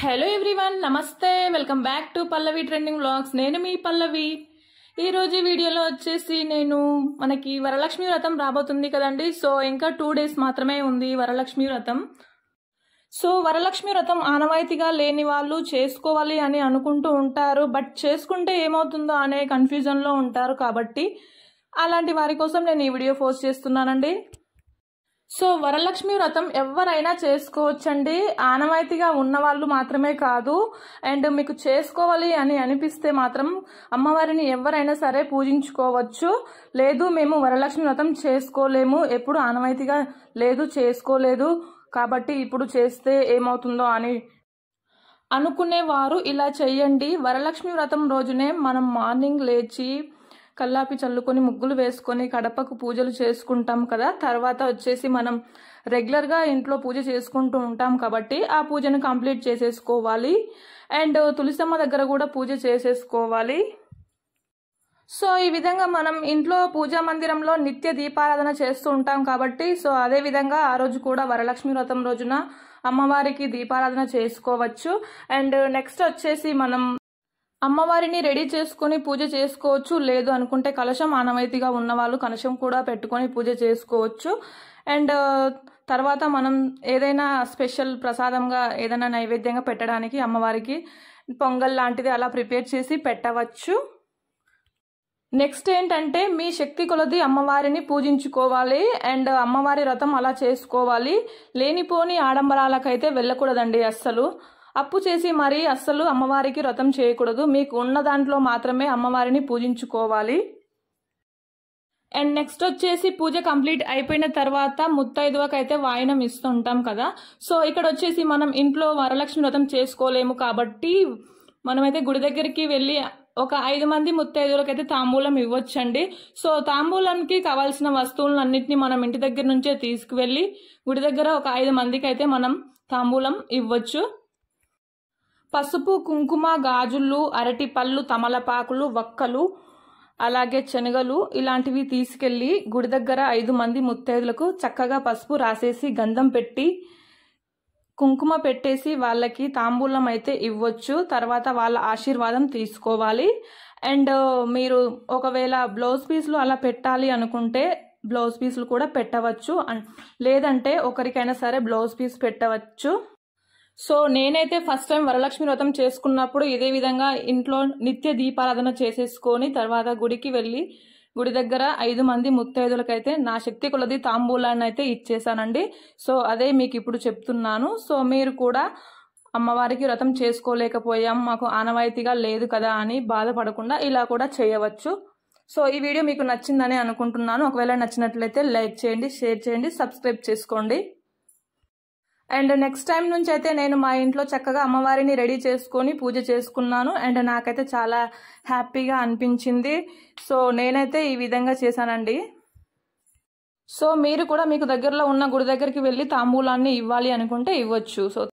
hello everyone నమస్తే welcome back to Pallavi trending vlogs నేను మీ పల్లవి ఈరోజు వీడియోలో వచ్చేసి నేను మనకి వరలక్ష్మి వ్రతం రాబోతుంది కదండి సో ఇంకా టూ డేస్ మాత్రమే ఉంది వరలక్ష్మి వ్రతం సో వరలక్ష్మి వ్రతం ఆనవాయితీగా లేని వాళ్ళు చేసుకోవాలి అని అనుకుంటూ ఉంటారు బట్ చేసుకుంటే ఏమవుతుందో అనే కన్ఫ్యూజన్లో ఉంటారు కాబట్టి అలాంటి వారి కోసం నేను ఈ వీడియో పోస్ట్ చేస్తున్నానండి సో వరలక్ష్మి వ్రతం ఎవరైనా చేసుకోవచ్చండి ఆనవాయితీగా ఉన్నవాళ్ళు మాత్రమే కాదు అండ్ మీకు చేసుకోవాలి అని అనిపిస్తే మాత్రం అమ్మవారిని ఎవరైనా సరే పూజించుకోవచ్చు లేదు మేము వరలక్ష్మి వ్రతం చేసుకోలేము ఎప్పుడు ఆనవాయితీగా లేదు చేసుకోలేదు కాబట్టి ఇప్పుడు చేస్తే ఏమవుతుందో అని అనుకునేవారు ఇలా చేయండి వరలక్ష్మి వ్రతం రోజునే మనం మార్నింగ్ లేచి కల్లాపి చల్లుకొని ముగ్గులు వేసుకొని కడపకు పూజలు చేసుకుంటాం కదా తర్వాత వచ్చేసి మనం రెగ్యులర్గా ఇంట్లో పూజ చేసుకుంటూ ఉంటాం కాబట్టి ఆ పూజను కంప్లీట్ చేసేసుకోవాలి అండ్ తులసమ్మ దగ్గర కూడా పూజ చేసేసుకోవాలి సో ఈ విధంగా మనం ఇంట్లో పూజా మందిరంలో నిత్య దీపారాధన చేస్తూ ఉంటాం కాబట్టి సో అదే విధంగా ఆ రోజు కూడా వరలక్ష్మి వ్రతం రోజున అమ్మవారికి దీపారాధన చేసుకోవచ్చు అండ్ నెక్స్ట్ వచ్చేసి మనం అమ్మవారిని రెడీ చేసుకొని పూజ చేసుకోవచ్చు లేదు అనుకుంటే కలశం ఆనవాయితీగా ఉన్నవాళ్ళు కలశం కూడా పెట్టుకొని పూజ చేసుకోవచ్చు అండ్ తర్వాత మనం ఏదైనా స్పెషల్ ప్రసాదంగా ఏదైనా నైవేద్యంగా పెట్టడానికి అమ్మవారికి పొంగల్ లాంటిది అలా ప్రిపేర్ చేసి పెట్టవచ్చు నెక్స్ట్ ఏంటంటే మీ శక్తి కొలది అమ్మవారిని పూజించుకోవాలి అండ్ అమ్మవారి రథం అలా చేసుకోవాలి లేనిపోని ఆడంబరాలకైతే వెళ్ళకూడదండి అస్సలు అప్పు చేసి మరీ అస్సలు అమ్మవారికి వ్రతం చేయకూడదు మీకు ఉన్న దాంట్లో మాత్రమే అమ్మవారిని పూజించుకోవాలి అండ్ నెక్స్ట్ వచ్చేసి పూజ కంప్లీట్ అయిపోయిన తర్వాత ముత్తైదువకైతే వాయినం ఇస్తుంటాం కదా సో ఇక్కడ వచ్చేసి మనం ఇంట్లో వరలక్ష్మి వ్రతం చేసుకోలేము కాబట్టి మనమైతే గుడి దగ్గరికి వెళ్ళి ఒక ఐదు మంది ముత్తైదులకైతే తాంబూలం ఇవ్వచ్చండి సో తాంబూలంకి కావాల్సిన వస్తువులను అన్నింటినీ మనం ఇంటి దగ్గర నుంచే తీసుకువెళ్ళి గుడి దగ్గర ఒక ఐదు మందికి అయితే మనం తాంబూలం ఇవ్వచ్చు పసుపు కుంకుమ గాజులు పళ్ళు తమలపాకులు వక్కలు అలాగే శనగలు ఇలాంటివి తీసుకెళ్లి గుడి దగ్గర ఐదు మంది ముత్తైదులకు చక్కగా పసుపు రాసేసి గంధం పెట్టి కుంకుమ పెట్టేసి వాళ్ళకి తాంబూలం అయితే ఇవ్వచ్చు తర్వాత వాళ్ళ ఆశీర్వాదం తీసుకోవాలి అండ్ మీరు ఒకవేళ బ్లౌజ్ పీస్లు అలా పెట్టాలి అనుకుంటే బ్లౌజ్ పీస్లు కూడా పెట్టవచ్చు లేదంటే ఒకరికైనా సరే బ్లౌజ్ పీస్ పెట్టవచ్చు సో నేనైతే ఫస్ట్ టైం వరలక్ష్మి వ్రతం చేసుకున్నప్పుడు ఇదే విధంగా ఇంట్లో నిత్య దీపారాధన చేసేసుకొని తర్వాత గుడికి వెళ్ళి గుడి దగ్గర ఐదు మంది ముత్తైదులకైతే నా శక్తి కొలది తాంబూలాన్ని అయితే ఇచ్చేసానండి సో అదే మీకు ఇప్పుడు చెప్తున్నాను సో మీరు కూడా అమ్మవారికి వ్రతం చేసుకోలేకపోయాం మాకు ఆనవాయితీగా లేదు కదా అని బాధపడకుండా ఇలా కూడా చేయవచ్చు సో ఈ వీడియో మీకు నచ్చిందని అనుకుంటున్నాను ఒకవేళ నచ్చినట్లయితే లైక్ చేయండి షేర్ చేయండి సబ్స్క్రైబ్ చేసుకోండి అండ్ నెక్స్ట్ టైం నుంచి అయితే నేను మా ఇంట్లో చక్కగా అమ్మవారిని రెడీ చేసుకొని పూజ చేసుకున్నాను అండ్ నాకైతే చాలా హ్యాపీగా అనిపించింది సో నేనైతే ఈ విధంగా చేశానండి సో మీరు కూడా మీకు దగ్గరలో ఉన్న గుడి దగ్గరికి వెళ్ళి తాంబూలాన్ని ఇవ్వాలి అనుకుంటే ఇవ్వచ్చు సో